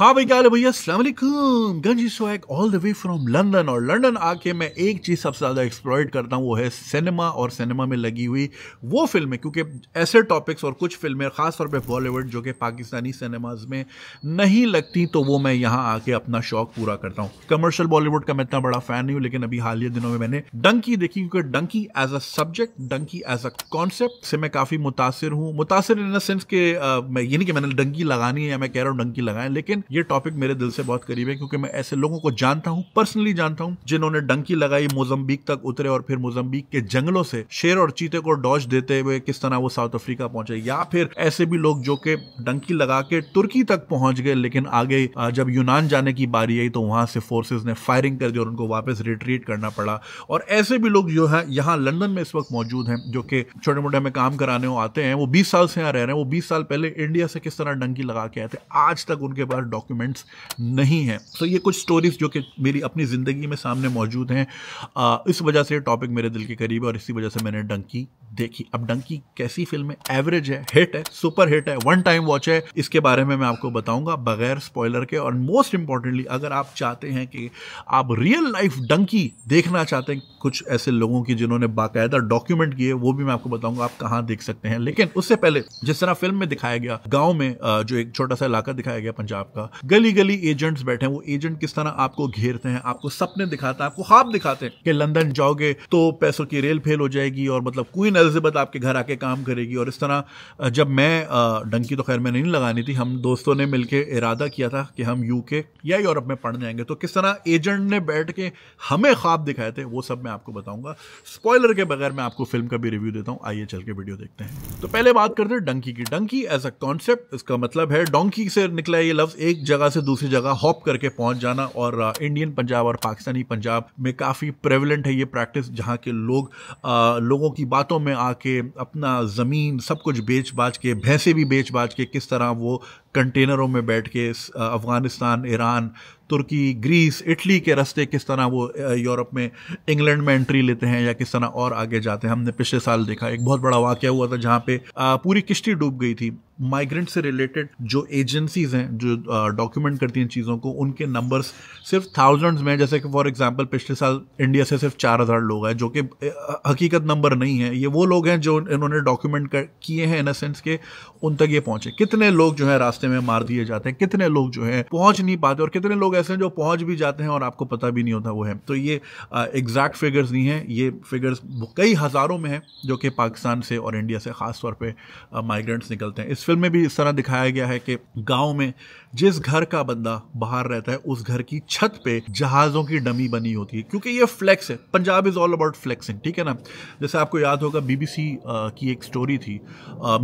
हाँ भाई क्या भैया Aslam Ganji swag all the way from London और लंदन आके मैं एक चीज़ सबसे ज़्यादा एक्सप्लॉयट करता हूँ वो है सिनेमा और सिनेमा में लगी हुई वो फिल्में क्योंकि ऐसे टॉपिक्स और कुछ फिल्में ख़ासतौर पे बॉलीवुड जो कि पाकिस्तानी सिनेमाज में नहीं लगती तो वो मैं यहाँ आके अपना शौक पूरा करता हूँ कमर्शल बॉलीवुड का मैं इतना बड़ा फ़ैन नहीं हूँ लेकिन अभी ही दिनों में मैंने डंकी देखी क्योंकि Dunki as a subject Dunki as a concept से मैं काफ़ी मुतासर हूँ मुतासर इन द सेंस के मैं ये नहीं कि मैंने डंकी लगानी है या मैं कह रहा हूँ डंकी लगाएं लेकिन ये टॉपिक मेरे दिल से बहुत करीब है क्योंकि मैं ऐसे लोगों को जानता हूँ पर्सनली जानता हूँ जिन्होंने डंकी लगाई मोजम्बिक तक उतरे और फिर मोजम्बिक के जंगलों से शेर और चीते को डॉज देते हुए किस तरह वो साउथ अफ्रीका पहुंचे या फिर ऐसे भी लोग जो के डंकी लगा के तुर्की तक पहुंच गए लेकिन आगे जब यूनान जाने की बारी आई तो वहां से फोर्सेज ने फायरिंग कर दी और उनको वापस रिट्रीट करना पड़ा और ऐसे भी लोग जो है यहाँ लंदन में इस वक्त मौजूद हैं जो कि छोटे मोटे में काम कराने आते हैं वो बीस साल से यहाँ रह रहे हैं वो बीस साल पहले इंडिया से किस तरह डंकी लगा के आए थे आज तक उनके पास डॉक्यूमेंट्स नहीं हैं तो so, ये कुछ स्टोरीज जो कि मेरी अपनी ज़िंदगी में सामने मौजूद हैं इस वजह से टॉपिक मेरे दिल के करीब है और इसी वजह से मैंने डंकी देखी अब डंकी कैसी फिल्म है एवरेज है हिट है सुपर हिट है वन टाइम वॉच है इसके बारे में मैं आपको बताऊंगा बगैर स्पॉयलर के और मोस्ट इंपॉर्टेंटली अगर आप चाहते हैं कि आप रियल लाइफ डंकी देखना चाहते हैं कुछ ऐसे लोगों की जिन्होंने बाकायदा डॉक्यूमेंट किए वो भी मैं आपको बताऊंगा आप कहाँ देख सकते हैं लेकिन उससे पहले जिस तरह फिल्म में दिखाया गया गाँव में जो एक छोटा सा इलाका दिखाया गया पंजाब का होगा गली गली एजेंट्स बैठे हैं वो एजेंट किस तरह आपको घेरते हैं आपको सपने दिखाते हैं आपको ख्वाब दिखाते हैं कि लंदन जाओगे तो पैसों की रेल फेल हो जाएगी और मतलब क्वीन एलिजबेथ आपके घर आके काम करेगी और इस तरह जब मैं डंकी तो खैर मैंने नहीं लगानी थी हम दोस्तों ने मिलकर इरादा किया था कि हम यूके या यूरोप में पढ़ने आएंगे तो किस तरह एजेंट ने बैठ के हमें ख्वाब दिखाए थे वो सब मैं आपको बताऊंगा स्पॉयलर के बगैर मैं आपको फिल्म का भी रिव्यू देता हूँ आइए चल के वीडियो देखते हैं तो पहले बात करते हैं डंकी की डंकी एज अ कॉन्सेप्ट इसका मतलब है डोंकी से निकला ये लफ्ज एक जगह से दूसरी जगह हॉप करके पहुंच जाना और इंडियन पंजाब और पाकिस्तानी पंजाब में काफ़ी प्रेवलेंट है ये प्रैक्टिस जहाँ के लोग आ, लोगों की बातों में आके अपना ज़मीन सब कुछ बेच बाच के भैंसे भी बेच बाच के किस तरह वो कंटेनरों में बैठ के अफ़गानिस्तान ईरान तुर्की ग्रीस इटली के रास्ते किस तरह वो यूरोप में इंग्लैंड में एंट्री लेते हैं या किस तरह और आगे जाते हैं हमने पिछले साल देखा एक बहुत बड़ा वाक्य हुआ था जहाँ पे पूरी किश्ती डूब गई थी माइग्रेंट से रिलेटेड जो एजेंसीज हैं जो डॉक्यूमेंट करती हैं चीज़ों को उनके नंबर्स सिर्फ थाउजेंड्स में जैसे कि फॉर एग्ज़ाम्पल पिछले साल इंडिया से सिर्फ चार हज़ार लोग हैं जो कि हकीकत नंबर नहीं है ये वो लोग हैं जो इन्होंने डॉक्यूमेंट किए हैं इन सेंस के उन तक ये पहुँचे कितने लोग जो है रास्ते रास्ते में मार दिए जाते हैं कितने लोग जो है पहुंच नहीं पाते और कितने लोग ऐसे हैं जो पहुंच भी जाते हैं और आपको पता भी नहीं होता वो है तो ये एग्जैक्ट फिगर्स नहीं है ये फिगर्स कई हज़ारों में है जो कि पाकिस्तान से और इंडिया से खासतौर पर माइग्रेंट्स निकलते हैं इस फिल्म में भी इस तरह दिखाया गया है कि गाँव में जिस घर का बंदा बाहर रहता है उस घर की छत पे जहाजों की डमी बनी होती है क्योंकि ये फ्लेक्स है Punjab is all about flexing ठीक है ना जैसे आपको याद होगा बीबीसी की एक स्टोरी थी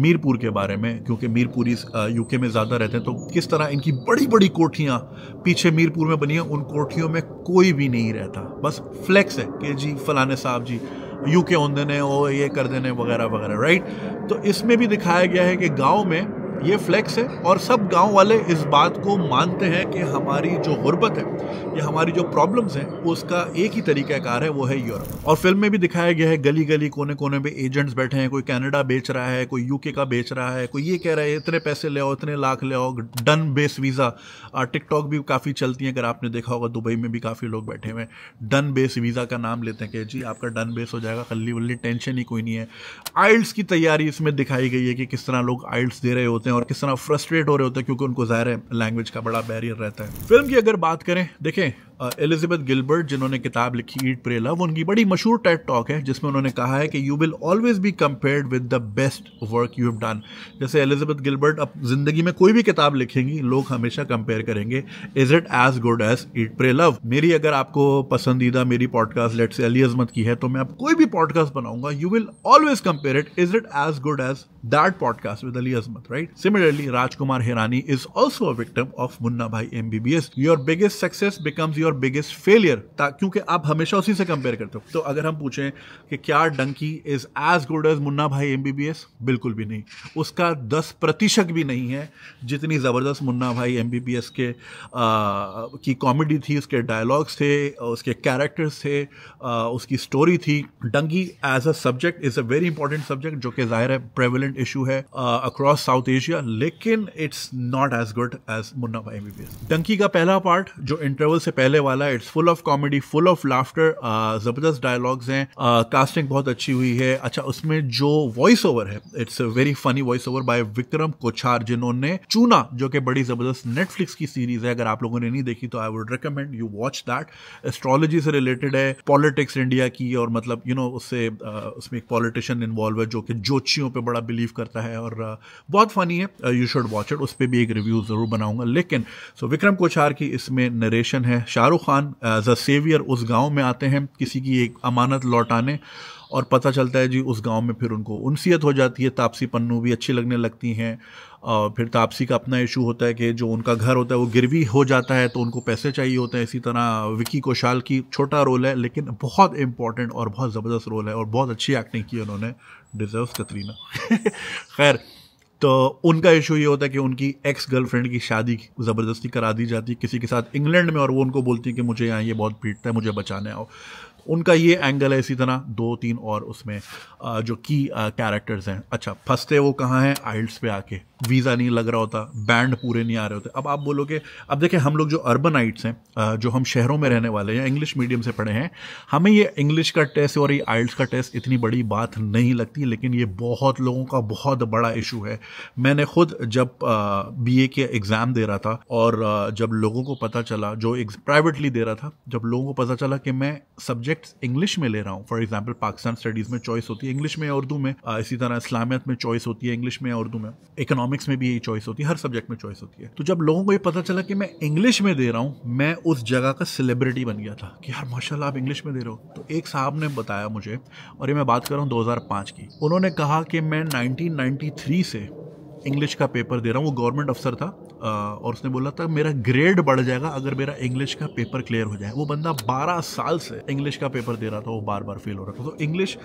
मीरपुर के बारे में क्योंकि मीरपुरी यूके में ज़्यादा रहते हैं तो किस तरह इनकी बड़ी बड़ी कोठियाँ पीछे मीरपुर में बनी हैं उन कोठियों में कोई भी नहीं रहता बस फ्लेक्स है कि जी फलाने साहब जी यूके होंदे देने और ये कर देने वगैरह वगैरह राइट तो इसमें भी दिखाया गया है कि गाँव में ये फ्लैक्स है और सब गांव वाले इस बात को मानते हैं कि हमारी जो गुर्बत है या हमारी जो प्रॉब्लम्स हैं उसका एक ही तरीक़ाकार है वो है यूरोप और फिल्म में भी दिखाया गया है गली गली कोने कोने में एजेंट्स बैठे हैं कोई कनाडा बेच रहा है कोई यूके का बेच रहा है कोई ये कह रहा है इतने पैसे ले आओ इतने लाख ले आओ डन बेस वीज़ा टिकटॉक भी काफ़ी चलती है अगर आपने देखा होगा दुबई में भी काफ़ी लोग बैठे हुए हैं डन बेस वीज़ा का नाम लेते हैं कि जी आपका डन बेस हो जाएगा खली वल्ली टेंशन ही कोई नहीं है आइल्स की तैयारी इसमें दिखाई गई है कि किस तरह लोग आइल्स दे रहे होते हैं होते हैं और किस तरह फ्रस्ट्रेट हो रहे होते हैं क्योंकि उनको ज़ाहिर है लैंग्वेज का बड़ा बैरियर रहता है फिल्म की अगर बात करें देखें एलिजाबेथ गिलबर्ट जिन्होंने किताब लिखी ईट प्रे लव उनकी बड़ी मशहूर टेट टॉक है जिसमें उन्होंने कहा है कि you will always be compared with the best work you have done जैसे एलिजाबेथ गिलबर्ट अब जिंदगी में कोई भी किताब लिखेंगी लोग हमेशा कंपेयर करेंगे is it as good as Eat Pray Love मेरी अगर आपको पसंदीदा मेरी पॉडकास्ट लेट से अली अजमत की है तो मैं आप कोई भी पॉडकास्ट बनाऊंगा you will always compare it is it as good as that podcast with Ali Azmat right similarly Rajkumar Hirani is also victim of Munna Bhai M S your biggest success becomes your your biggest failure क्योंकि आप हमेशा उसी से कंपेयर करते हो तो अगर हम पूछें कि क्या Dunki is as good as Munna Bhai M बिल्कुल भी नहीं उसका दस प्रतिशत भी नहीं है जितनी ज़बरदस्त मुन्ना भाई एम के आ, की कॉमेडी थी उसके डायलॉग्स थे उसके कैरेक्टर्स थे आ, उसकी स्टोरी थी Dunki as a subject is a very important subject जो कि ज़ाहिर है प्रेवलेंट इशू है अक्रॉस साउथ एशिया लेकिन it's not as good as Munna Bhai M Dunki का पहला पार्ट जो इंटरवल से पहले मजे वाला it's full of comedy full of laughter जबरदस्त डायलॉग्स हैं कास्टिंग uh, बहुत अच्छी हुई है अच्छा उसमें जो वॉइस ओवर है it's very funny voice over by Vikram Kochhar जिन्होंने चूना जो कि बड़ी जबरदस्त नेटफ्लिक्स की सीरीज है अगर आप लोगों ने नहीं देखी तो I would recommend you watch that astrology से रिलेटेड है पॉलिटिक्स इंडिया की और मतलब यू you नो know, उससे uh, उसमें एक पॉलिटिशियन इन्वॉल्व है जो कि ज्योतिषियों पर बड़ा बिलीव करता है और uh, बहुत फनी है यू शुड वॉच इट उस पर भी एक रिव्यू जरूर बनाऊंगा लेकिन सो so, विक्रम कोचार की इसमें नरेशन है Shahrukh Shahrukh Khan as a saviour उस गांव में आते हैं किसी की एक अमानत लौटाने और पता चलता है जी उस गांव में फिर उनको उनसीयत हो जाती है तापसी पन्नू भी अच्छी लगने लगती हैं और फिर तापसी का अपना इशू होता है कि जो उनका घर होता है वो गिरवी हो जाता है तो उनको पैसे चाहिए होते हैं इसी तरह विक्की कोशाल की छोटा रोल है लेकिन बहुत इंपॉर्टेंट और बहुत ज़बरदस्त रोल है और बहुत अच्छी एक्टिंग की उन्होंने डिजर्व कतरीना खैर तो उनका इशू ये होता है कि उनकी एक्स गर्लफ्रेंड की शादी ज़बरदस्ती करा दी जाती है किसी के साथ इंग्लैंड में और वो उनको बोलती है कि मुझे यहाँ ये बहुत पीटता है मुझे बचाने आओ उनका ये एंगल है इसी तरह दो तीन और उसमें जो की कैरेक्टर्स हैं अच्छा फंसते वो कहाँ हैं आइल्स पे आके वीज़ा नहीं लग रहा होता बैंड पूरे नहीं आ रहे होते अब आप बोलोगे अब देखें हम लोग जो अर्बनाइट्स हैं जो हम शहरों में रहने वाले हैं इंग्लिश मीडियम से पढ़े हैं हमें ये इंग्लिश का टेस्ट और ये आइल्स का टेस्ट इतनी बड़ी बात नहीं लगती लेकिन ये बहुत लोगों का बहुत बड़ा इशू है मैंने खुद जब बी के एग्ज़ाम दे रहा था और जब लोगों को पता चला जो प्राइवेटली दे रहा था जब लोगों को पता चला कि मैं सब्जेक्ट्स इंग्लिश में ले रहा हूँ फॉर एग्जाम्पल पाकिस्तान स्टडीज़ में चॉइस होती है इंग्लिश में उर्दू में इसी तरह इस्लामियत में चॉइस होती है इंग्लिश में उर्दू में इकोनॉमिक इकोनॉमिक्स में भी यही चॉइस होती है हर सब्जेक्ट में चॉइस होती है तो जब लोगों को ये पता चला कि मैं इंग्लिश में दे रहा हूँ मैं उस जगह का सेलिब्रिटी बन गया था कि यार माशाला आप इंग्लिश में दे रहे हो तो एक साहब ने बताया मुझे और ये मैं बात कर रहा हूँ दो की उन्होंने कहा कि मैं नाइनटीन से इंग्लिश का पेपर दे रहा हूँ वो गवर्नमेंट अफसर था आ, और उसने बोला था मेरा ग्रेड बढ़ जाएगा अगर मेरा इंग्लिश का पेपर क्लियर हो जाए वो बंदा 12 साल से इंग्लिश का पेपर दे रहा था वो बार बार फेल हो रहा था तो इंग्लिश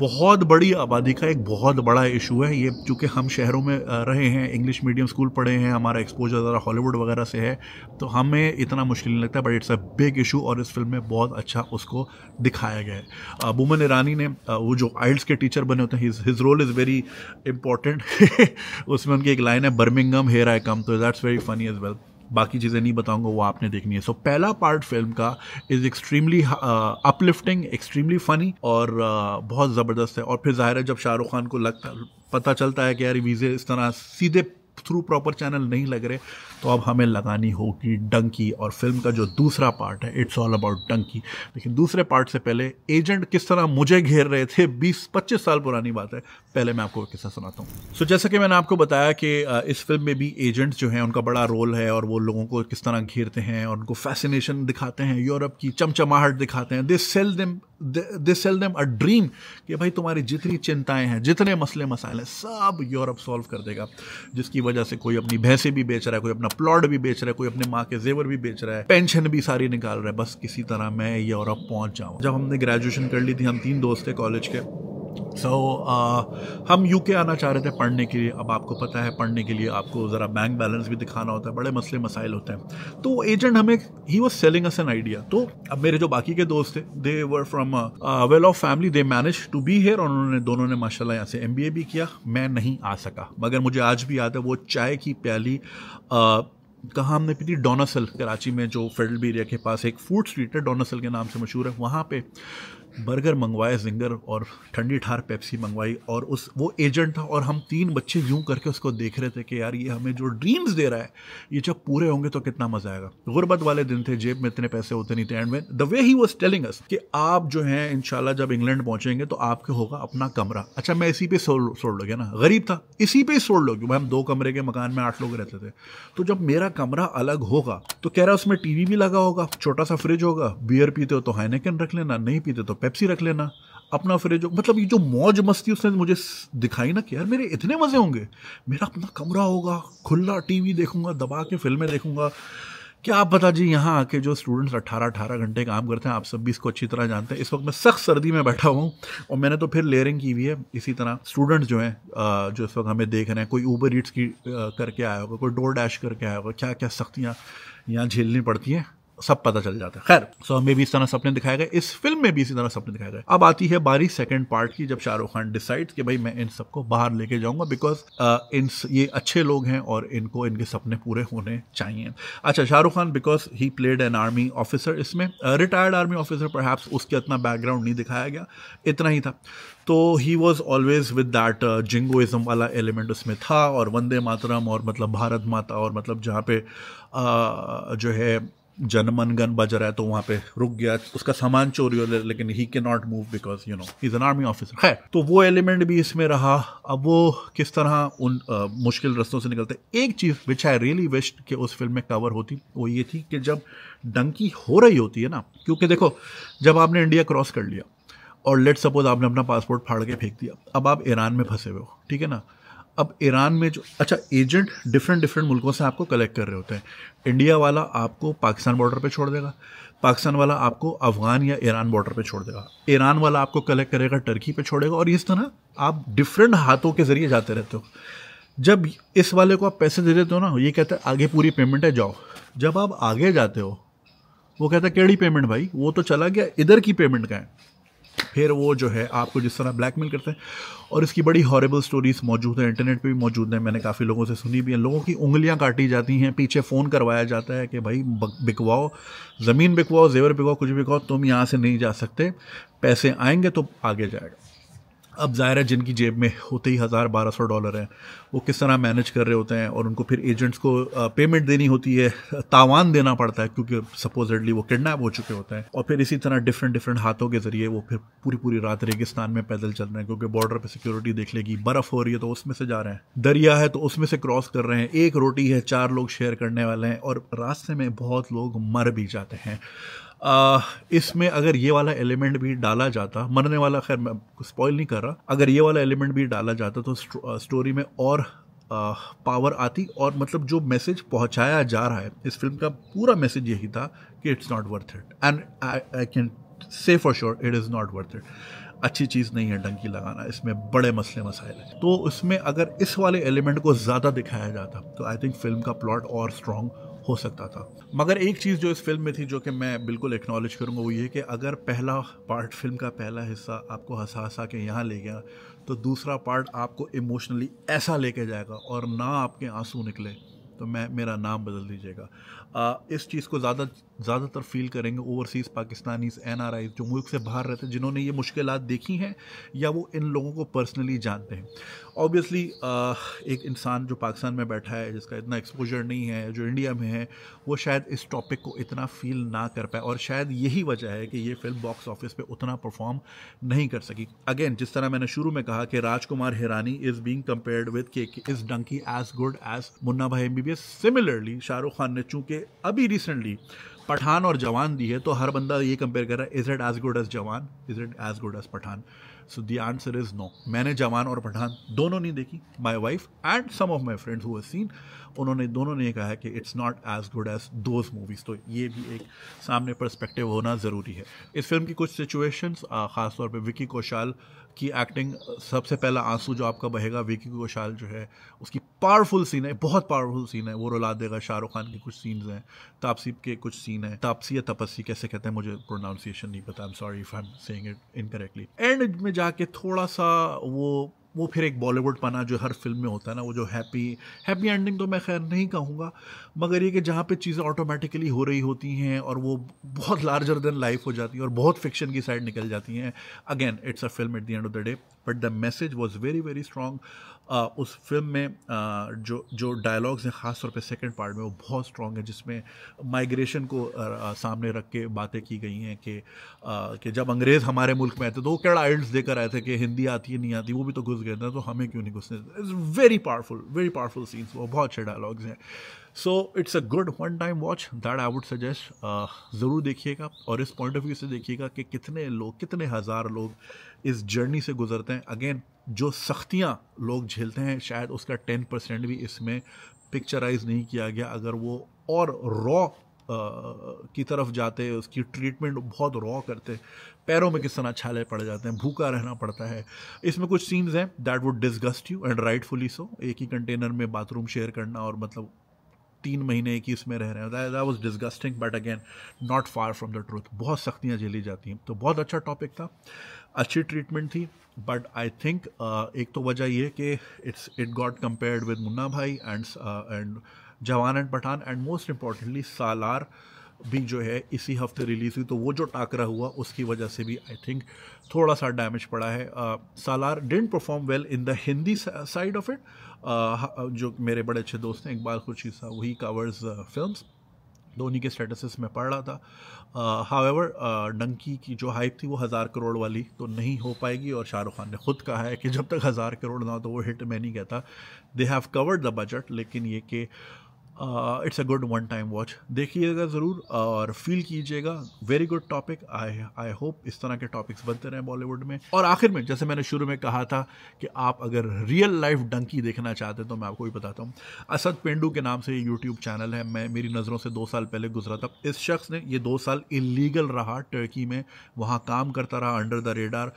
बहुत बड़ी आबादी का एक बहुत बड़ा इशू है ये चूँकि हम शहरों में रहे हैं इंग्लिश मीडियम स्कूल पढ़े हैं हमारा एक्सपोजर ज़रा हॉलीवुड वगैरह से है तो हमें इतना मुश्किल नहीं लगता but it's a big issue और इस फिल्म में बहुत अच्छा उसको दिखाया गया है बुमन ईरानी ने वो जो आइल्स के टीचर बने होते हैं his role is very important उसमें उनकी एक लाइन है बर्मिंगम हेयर आई कम तो that's very funny as well बाकी चीज़ें नहीं बताऊंगा वो आपने देखनी है सो so, पहला पार्ट फिल्म का is extremely uplifting extremely funny और uh, बहुत ज़बरदस्त है और फिर ज़ाहिर है जब शाहरुख खान को लगता पता चलता है कि यार वीज़े इस तरह सीधे थ्रू प्रॉपर चैनल नहीं लग रहे तो अब हमें लगानी होगी डंकी और फिल्म का जो दूसरा पार्ट है इट्स ऑल अबाउट डंकी लेकिन दूसरे पार्ट से पहले एजेंट किस तरह मुझे घेर रहे थे बीस पच्चीस साल पुरानी बात है पहले मैं आपको किस्सा सुनाता हूँ सो so, जैसा कि मैंने आपको बताया कि इस फिल्म में भी एजेंट जो हैं उनका बड़ा रोल है और वो लोगों को किस तरह घेरते हैं और उनको फैसिनेशन दिखाते हैं यूरोप की चमचमाहट दिखाते हैं they sell them they sell them a dream कि भाई तुम्हारी जितनी चिंताएं हैं जितने मसले मसाइल हैं सब यूरोप सॉल्व कर देगा जिसकी वजह से कोई अपनी भैंसें भी बेच रहा है कोई अपना प्लॉट भी बेच रहा है कोई अपने माँ के जेवर भी बेच रहा है पेंशन भी सारी निकाल रहा है बस किसी तरह मैं यूरोप पहुंच जाऊँ जब हमने ग्रेजुएशन कर ली थी हम तीन दोस्त थे कॉलेज के सो so, uh, हम यूके आना चाह रहे थे पढ़ने के लिए अब आपको पता है पढ़ने के लिए आपको ज़रा बैंक बैलेंस भी दिखाना होता है बड़े मसले मसाइल होते हैं तो एजेंट हमें he was selling us an idea तो अब मेरे जो बाकी के दोस्त थे they were from well off family they manage to be here और उन्होंने दोनों ने माशाला यहाँ से एम भी किया मैं नहीं आ सका मगर मुझे आज भी याद है वो चाय की प्याली uh, कहाँ हमने पी थी डोनासल कराची में जो फेडरल एरिया के पास एक फूड स्ट्रीट है डोनासल के नाम से मशहूर है वहाँ पे बर्गर मंगवाए जिंगर और ठंडी ठार पेप्सी मंगवाई और उस वो एजेंट था और हम तीन बच्चे यूं करके उसको देख रहे थे कि यार ये हमें जो ड्रीम्स दे रहा है ये जब पूरे होंगे तो कितना मज़ा आएगा गुर्बत वाले दिन थे जेब में इतने पैसे होते नहीं थे एंड में the way he was telling us कि आप जो हैं इनशाला जब इंग्लैंड पहुंचेंगे तो आपके होगा अपना कमरा अच्छा मैं इसी पे सोड़ लोगे ना गरीब था इसी पे सोड़ लोगे भाई हम दो कमरे के मकान में आठ लोग रहते थे तो जब मेरा कमरा अलग होगा तो कह रहा है उसमें टीवी भी लगा होगा छोटा सा फ्रिज होगा बियर पीते हो तो हाइनेकन रख लेना नहीं पीते तो पेप्सी रख लेना अपना फ्रिज मतलब ये जो मौज मस्ती उसने मुझे दिखाई ना कि यार मेरे इतने मज़े होंगे मेरा अपना कमरा होगा खुला टीवी देखूंगा दबा के फिल्में देखूंगा क्या आप बता जी यहाँ आके जो स्टूडेंट्स अट्ठारह अट्ठारह घंटे काम करते हैं आप सब भी इसको अच्छी तरह जानते हैं इस वक्त मैं सख्त सर्दी में बैठा हूँ और मैंने तो फिर लेयरिंग की हुई है इसी तरह स्टूडेंट्स जो हैं जो इस वक्त हमें देख रहे हैं कोई ऊबर ईट्स की करके आया होगा कोई डोर डैश करके आया होगा क्या क्या सख्तियाँ यहाँ झेलनी पड़ती हैं सब पता चल जाता है खैर सो हमें भी इस तरह सपने दिखाए गए इस फिल्म में भी इसी तरह सपने दिखाए गए अब आती है बारी सेकंड पार्ट की जब शाहरुख खान डिसाइड कि भाई मैं इन सबको बाहर लेके जाऊंगा बिकॉज uh, इन ये अच्छे लोग हैं और इनको इनके सपने पूरे होने चाहिए अच्छा Shahrukh Khan because he played an army officer इसमें रिटायर्ड आर्मी ऑफिसर पर उसके इतना बैकग्राउंड नहीं दिखाया गया इतना ही था तो he was always with that jingoism वाला एलिमेंट उसमें था और वंदे मातरम और मतलब भारत माता और मतलब जहाँ पे आ, uh, जो है जनमनगन बज रहा है तो वहाँ पे रुक गया उसका सामान चोरी हो गया लेकिन he can not move because you know is an army officer है तो वो एलिमेंट भी इसमें रहा अब वो किस तरह उन आ, मुश्किल रस्तों से निकलते एक चीज़ विच आई रियली विश के उस फिल्म में कवर होती वो ये थी कि जब डंकी हो रही होती है ना क्योंकि देखो जब आपने इंडिया क्रॉस कर लिया और लेट सपोज आपने अपना पासपोर्ट फाड़ के फेंक दिया अब आप ईरान में फंसे हुए हो ठीक है ना अब ईरान में जो अच्छा एजेंट डिफरेंट डिफरेंट मुल्कों से आपको कलेक्ट कर रहे होते हैं इंडिया वाला आपको पाकिस्तान बॉर्डर पे छोड़ देगा पाकिस्तान वाला आपको अफगान या ईरान बॉर्डर पे छोड़ देगा ईरान वाला आपको कलेक्ट करेगा टर्की पे छोड़ेगा और इस तरह आप डिफरेंट हाथों के ज़रिए जाते रहते हो जब इस वाले को आप पैसे दे देते हो ना ये कहते हैं आगे पूरी पेमेंट है जाओ जब आप आगे जाते हो वो कहता है केड़ी पेमेंट भाई वो तो चला गया इधर की पेमेंट का है फिर वो जो है आपको जिस तरह ब्लैकमेल करते हैं और इसकी बड़ी हॉरेबल स्टोरीज़ मौजूद हैं इंटरनेट पे भी मौजूद हैं मैंने काफ़ी लोगों से सुनी भी है लोगों की उंगलियां काटी जाती हैं पीछे फ़ोन करवाया जाता है कि भाई बिकवाओ ज़मीन बिकवाओ जेवर बिकवाओ कुछ बिकवाओ तुम यहाँ से नहीं जा सकते पैसे आएंगे तो आगे जाएगा अब ज़ाहिर है जिनकी जेब में होते ही हज़ार बारह सौ डॉलर हैं वो किस तरह मैनेज कर रहे होते हैं और उनको फिर एजेंट्स को पेमेंट देनी होती है तावान देना पड़ता है क्योंकि सपोजिटली वो किडनैप हो चुके होते हैं और फिर इसी तरह डिफरेंट डिफरेंट हाथों के ज़रिए वो फिर पूरी पूरी रात रेगिस्तान में पैदल चल रहे हैं क्योंकि बॉर्डर पर सिक्योरिटी देख लेगी बर्फ़ हो रही है तो उसमें से जा रहे हैं दरिया है तो उसमें से क्रॉस कर रहे हैं एक रोटी है चार लोग शेयर करने वाले हैं और रास्ते में बहुत लोग मर भी जाते हैं इसमें अगर ये वाला एलिमेंट भी डाला जाता मरने वाला खैर मैं स्पॉइल नहीं कर रहा अगर ये वाला एलिमेंट भी डाला जाता तो स्टोरी में और पावर आती और मतलब जो मैसेज पहुंचाया जा रहा है इस फिल्म का पूरा मैसेज यही था कि it's not worth it and I can say for sure it is not worth it अच्छी चीज़ नहीं है डंकी लगाना इसमें बड़े मसले मसाइल हैं तो उसमें अगर इस वाले एलिमेंट को ज़्यादा दिखाया जाता तो आई थिंक फिल्म का प्लॉट और स्ट्रॉन्ग हो सकता था मगर एक चीज़ जो इस फिल्म में थी जो कि मैं बिल्कुल एक्नॉलेज करूँगा वो ये कि अगर पहला पार्ट फिल्म का पहला हिस्सा आपको हंसा हंसा के यहाँ ले गया तो दूसरा पार्ट आपको इमोशनली ऐसा लेके जाएगा और ना आपके आंसू निकले तो मैं मेरा नाम बदल दीजिएगा इस चीज़ को ज़्यादा ज़्यादातर फील करेंगे overseas Pakistanis N R I जो मुल्क से बाहर रहते हैं जिन्होंने ये मुश्किल देखी हैं या वो इन लोगों को पर्सनली जानते हैं ऑब्वियसली uh, एक इंसान जो पाकिस्तान में बैठा है जिसका इतना एक्सपोजर नहीं है जो इंडिया में है वो शायद इस टॉपिक को इतना फील ना कर पाए और शायद यही वजह है कि ये फिल्म बॉक्स ऑफिस पे उतना परफॉर्म नहीं कर सकी अगेन जिस तरह मैंने शुरू में कहा कि Rajkumar Hirani is being compared with के is Dunki as good as Munna Bhai um similarly Shahrukh Khan ने चूँकि अभी रिसेंटली पठान और जवान दी है तो हर बंदा ये कंपेयर कर रहा है is it as good as Jawan is it as good as Pathaan so the answer is no मैंने जवान और पठान दोनों नहीं देखी my wife and some of my friends हुआ सीन उन्होंने दोनों ने कहा है कि it's not as good as those movies तो ये भी एक सामने परस्पेक्टिव होना ज़रूरी है इस फिल्म की कुछ सिचुएशंस ख़ासतौर पर विकी कौशाल की एक्टिंग सबसे पहला आंसू जो आपका बहेगा विकी घोषाल जो है उसकी पावरफुल सीन है बहुत पावरफुल सीन है वो रुला देगा शाहरुख खान के कुछ सीन्स हैं तापसी के कुछ सीन हैं तापसी या तपस्सी कैसे कहते हैं मुझे प्रोनाउंसिएशन नहीं पता I am sorry if I am saying it incorrectly end में जाके थोड़ा सा वो वो फिर एक बॉलीवुड पाना जो हर फिल्म में होता है ना वो जो हैप्पी हैप्पी एंडिंग तो मैं खैर नहीं कहूँगा मगर ये कि जहाँ पे चीज़ें ऑटोमेटिकली हो रही होती हैं और वो बहुत लार्जर देन लाइफ हो जाती है और बहुत फिक्शन की साइड निकल जाती हैं again it's a film at the end of the day but the message was very very strong उस फिल्म में uh, जो जो डायलॉग्स हैं खासतौर पर सेकेंड पार्ट में वो बहुत स्ट्रॉन्ग है जिसमें माइग्रेशन को uh, uh, सामने रख के बातें की गई हैं कि uh, कि जब अंग्रेज़ हमारे मुल्क में आए थे तो वो कड़ा आइल्स देकर आए थे कि हिंदी आती है नहीं आती वो भी तो घुस गए थे तो हमें क्यों नहीं घुसने it's very powerful very powerful scenes वो बहुत अच्छे डायलॉग्स हैं so it's a good one time watch that I would suggest ज़रूर देखिएगा और इस पॉइंट ऑफ व्यू से देखिएगा कि कितने लोग कितने हज़ार लोग इस जर्नी से गुजरते हैं अगेन जो सख्तियाँ लोग झेलते हैं शायद उसका टेन परसेंट भी इसमें पिक्चराइज नहीं किया गया अगर वो और रॉ की तरफ जाते उसकी ट्रीटमेंट बहुत रॉ करते पैरों में किस तरह छाले पड़ जाते हैं भूखा रहना पड़ता है इसमें कुछ सीन्स हैं that would disgust you and rightfully so एक ही कंटेनर में बाथरूम शेयर करना और मतलब तीन महीने की इसमें रह रहे हैं was disgusting but again not far from the truth बहुत सख्तियाँ झेली जाती हैं तो बहुत अच्छा टॉपिक था अच्छी ट्रीटमेंट थी बट आई थिंक एक तो वजह यह कि it's it got compared with Munna Bhai and and uh, Jawan and Pathaan and most importantly Salaar भी जो है इसी हफ्ते रिलीज़ हुई तो वो जो टाकरा हुआ उसकी वजह से भी आई थिंक थोड़ा सा डैमेज पड़ा है uh, Salaar didn't perform well in the Hindi side of it जो मेरे बड़े अच्छे दोस्त हैं इकबाल खुर्शीद साहब वही कावर्स फिल्म धोनी के स्टेटसेस में पढ़ रहा था हावेवर डंकी की जो हाइप थी वो हज़ार करोड़ वाली तो नहीं हो पाएगी और शाहरुख खान ने खुद कहा है कि जब तक हज़ार करोड़ ना हो तो वो हिट मैं नहीं कहता they have covered the budget लेकिन ये कि it's a good one time watch देखिएगा ज़रूर और फील कीजिएगा very good topic I I hope इस तरह के टॉपिक्स बनते रहें बॉलीवुड में और आखिर में जैसे मैंने शुरू में कहा था कि आप अगर रियल लाइफ डंकी देखना चाहते हैं तो मैं आपको भी बताता हूँ असद पेंडू के नाम से यूट्यूब चैनल है मैं मेरी नज़रों से दो साल पहले गुजरा था इस शख्स ने ये दो साल इलीगल रहा टर्की में वहाँ काम करता रहा अंडर द रेडार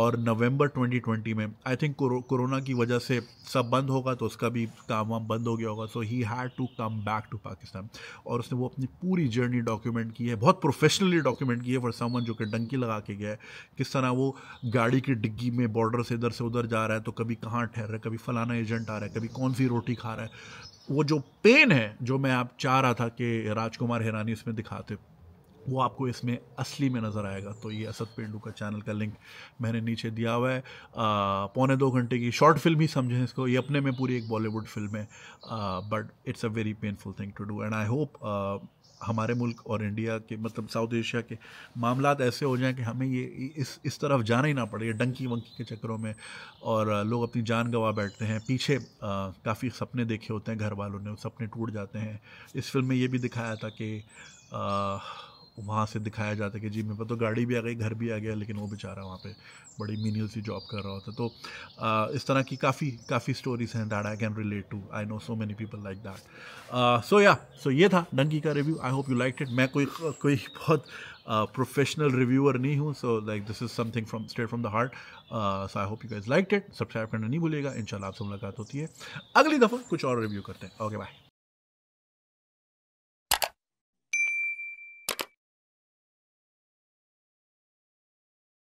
और नवंबर 2020 में आई थिंक कोरोना की वजह से सब बंद होगा तो उसका भी काम वाम बंद हो गया होगा so he had to come back to Pakistan और उसने वो अपनी पूरी जर्नी डॉक्यूमेंट की है बहुत प्रोफेशनली डॉक्यूमेंट की है फॉर समवन जो कि डंकी लगा के गया है किस तरह वो गाड़ी की डिग्गी में बॉर्डर से इधर से उधर जा रहा है तो कभी कहाँ ठहर रहा है कभी फ़लाना एजेंट आ रहा है कभी कौन सी रोटी खा रहा है वो जो पेन है जो मैं आप चाह रहा था कि राजकुमार हिरानी इसमें दिखाते वो आपको इसमें असली में नज़र आएगा तो ये असद पेंडू का चैनल का लिंक मैंने नीचे दिया हुआ है आ, पौने दो घंटे की शॉर्ट फिल्म ही समझें इसको ये अपने में पूरी एक बॉलीवुड फिल्म है but it's a very painful thing to do and I hope हमारे मुल्क और इंडिया के मतलब साउथ एशिया के मामला ऐसे हो जाएं कि हमें ये इस इस तरफ जाना ही ना पड़े ये डंकी वंकी के चक्करों में और लोग अपनी जान गंवा बैठते हैं पीछे काफ़ी सपने देखे होते हैं घर वालों ने सपने टूट जाते हैं इस फिल्म में ये भी दिखाया था कि आ, वहाँ से दिखाया जाता है कि जी मेरे पास तो गाड़ी भी आ गई घर भी आ गया लेकिन वो बेचारा वहाँ पे बड़ी मीनियल सी जॉब कर रहा होता तो आ, इस तरह की काफ़ी काफ़ी स्टोरीज हैं that I can relate to I know so many people like that so या सो ये था डंकी का review I hope you like it मैं कोई कोई बहुत प्रोफेशनल रिव्यूअर नहीं हूँ so like this is something from state from the heart so I hope you guys like it subscribe करना नहीं भूलेगा इंशाल्लाह आपसे मुलाकात होती है अगली दफ़ा कुछ और रिव्यू करते हैं ओके okay, बाय